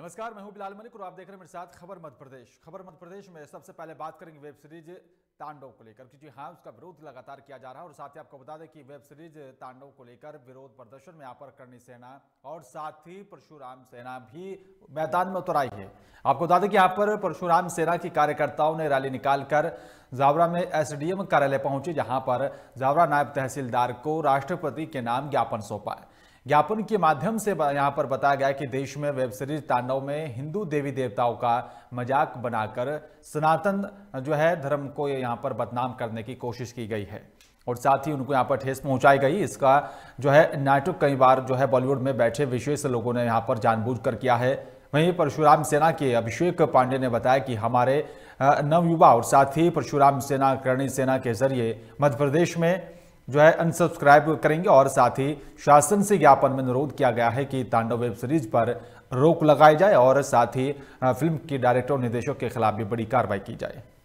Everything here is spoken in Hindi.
नमस्कार मैं हूं बिलाल मलिक और आप देख रहे हैं मेरे साथ खबर मध्य प्रदेश खबर मध्य प्रदेश में सबसे पहले बात करेंगे वेब सीरीज तांडव को लेकर क्योंकि हाँ उसका विरोध लगातार किया जा रहा है और साथ ही आपको बता दें कि वेब सीरीज तांडव को लेकर विरोध प्रदर्शन में यहाँ पर करनी सेना और साथ ही परशुराम सेना भी मैदान में उतर आई है आपको बता दें कि यहाँ पर परशुराम सेना की कार्यकर्ताओं ने रैली निकालकर जावरा में एसडीएम कार्यालय पहुंचे जहां पर जावरा नायब तहसीलदार को राष्ट्रपति के नाम ज्ञापन सौंपा है ज्ञापन के माध्यम से यहाँ पर बताया गया कि देश में वेब सीरीज तांडव में हिंदू देवी देवताओं का मजाक बनाकर सनातन जो है धर्म को यहाँ पर बदनाम करने की कोशिश की गई है और साथ ही उनको यहाँ पर ठेस पहुँचाई गई इसका जो है नाटक कई बार जो है बॉलीवुड में बैठे विशेष लोगों ने यहाँ पर जानबूझ कर किया है वहीं परशुराम सेना के अभिषेक पांडे ने बताया कि हमारे नवयुवा और साथ ही परशुराम सेना करणी सेना के जरिए मध्य प्रदेश में जो है अनसब्सक्राइब करेंगे और साथ ही शासन से ज्ञापन में अनुरोध किया गया है कि तांडव वेब सीरीज पर रोक लगाई जाए और साथ ही फिल्म के डायरेक्टर और निर्देशक के खिलाफ भी बड़ी कार्रवाई की जाए